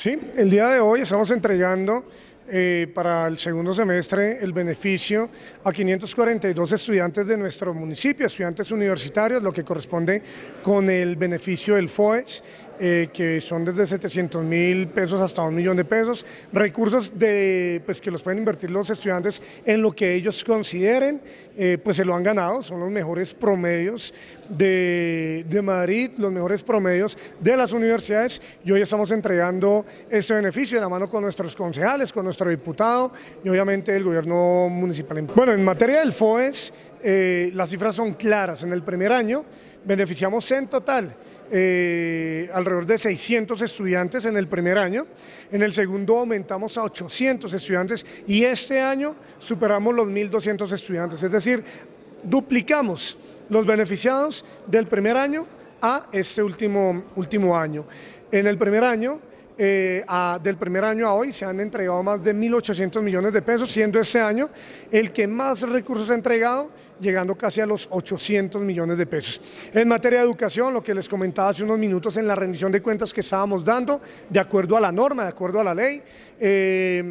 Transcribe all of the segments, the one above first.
Sí, el día de hoy estamos entregando eh, para el segundo semestre el beneficio a 542 estudiantes de nuestro municipio, estudiantes universitarios, lo que corresponde con el beneficio del FOES eh, que son desde 700 mil pesos hasta un millón de pesos, recursos de, pues, que los pueden invertir los estudiantes en lo que ellos consideren, eh, pues se lo han ganado, son los mejores promedios de, Madrid, los mejores promedios de las universidades y hoy estamos entregando este beneficio de la mano con nuestros concejales, con nuestro diputado y obviamente el gobierno municipal. Bueno, en materia del FOES, eh, las cifras son claras. En el primer año beneficiamos en total eh, alrededor de 600 estudiantes en el primer año, en el segundo aumentamos a 800 estudiantes y este año superamos los 1.200 estudiantes, es decir, duplicamos los beneficiados del primer año a este último, último año. En el primer año eh, del primer año a hoy se han entregado más de 1.800 millones de pesos, siendo este año el que más recursos ha entregado, llegando casi a los 800 millones de pesos. En materia de educación, lo que les comentaba hace unos minutos en la rendición de cuentas que estábamos dando, de acuerdo a la norma, de acuerdo a la ley, eh,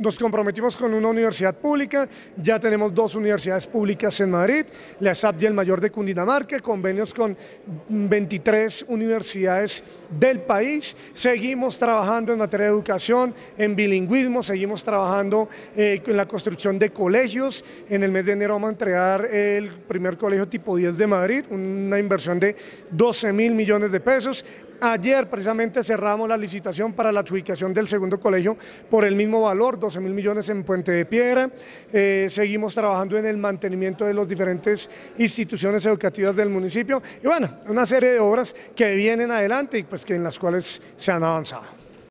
nos comprometimos con una universidad pública, ya tenemos dos universidades públicas en Madrid, la SAP y el Mayor de Cundinamarca, convenios con 23 universidades del país. Seguimos trabajando en materia de educación, en bilingüismo, seguimos trabajando en eh, la construcción de colegios. En el mes de enero vamos a entregar el primer colegio tipo 10 de Madrid, una inversión de 12 mil millones de pesos. Ayer precisamente cerramos la licitación para la adjudicación del segundo colegio por el mismo valor, 12 mil millones en Puente de Piedra. Eh, seguimos trabajando en el mantenimiento de las diferentes instituciones educativas del municipio y bueno, una serie de obras que vienen adelante y pues que en las cuales se han avanzado.